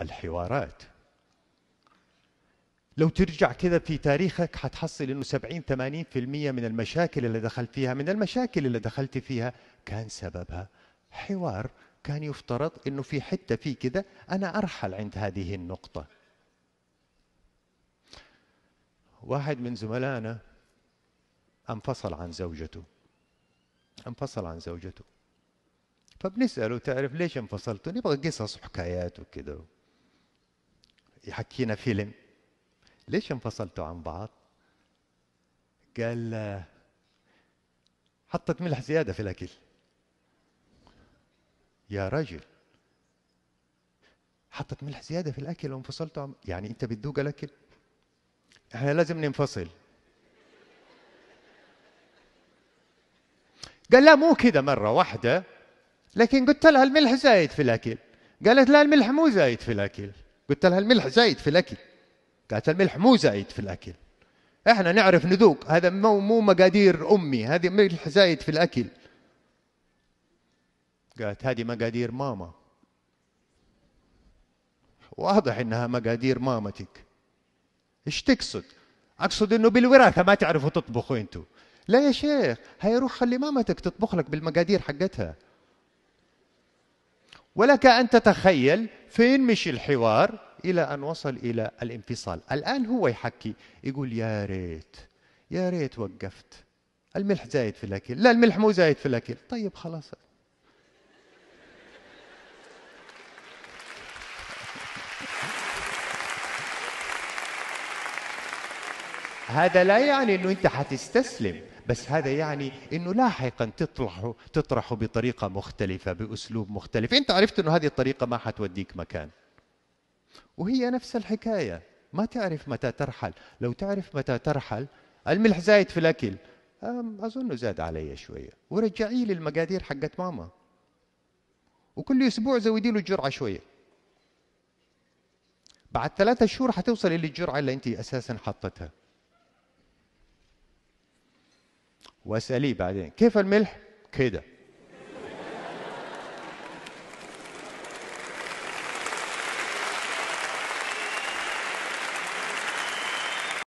الحوارات لو ترجع كذا في تاريخك حتحصل انه 70 80% من المشاكل اللي دخلت فيها من المشاكل اللي دخلت فيها كان سببها حوار كان يفترض انه في حته في كذا انا ارحل عند هذه النقطه واحد من زملائنا انفصل عن زوجته انفصل عن زوجته فبنساله تعرف ليش انفصلتوا نبغى قصص وحكايات وكذا يحكينا فيلم ليش انفصلتوا عن بعض قال حطت ملح زيادة في الأكل يا رجل حطت ملح زيادة في الأكل وانفصلتوا عن... يعني أنت بتذوق الأكل احنا لازم ننفصل قال لا مو كده مرة واحدة لكن قلت لها الملح زايد في الأكل قالت لا الملح مو زايد في الأكل قلت لها الملح زايد في الأكل قالت الملح مو زايد في الأكل احنا نعرف نذوق هذا مو مو مقادير امي هذه ملح زايد في الاكل قالت هذه مقادير ماما واضح انها مقادير مامتك ايش تقصد اقصد انه بالوراثه ما تعرفوا تطبخوا انتوا لا يا شيخ هيروح خلي مامتك تطبخ لك بالمقادير حقتها ولك أن تتخيل فين مشي الحوار إلى أن وصل إلى الانفصال الآن هو يحكي يقول يا ريت يا ريت وقفت الملح زايد في الأكل لا الملح مو زايد في الأكل طيب خلاص هذا لا يعني أنه أنت حتستسلم بس هذا يعني انه لاحقا تطرحه تطرحه بطريقه مختلفه باسلوب مختلف انت عرفت انه هذه الطريقه ما حتوديك مكان وهي نفس الحكايه ما تعرف متى ترحل لو تعرف متى ترحل الملح زايد في الاكل اظنه زاد علي شويه ورجعي لي المقادير حقت ماما وكل اسبوع زودي له الجرعه شويه بعد ثلاثة شهور حتوصل للجرعة اللي أنت أساسا حطتها واسأليه بعدين كيف الملح؟ كده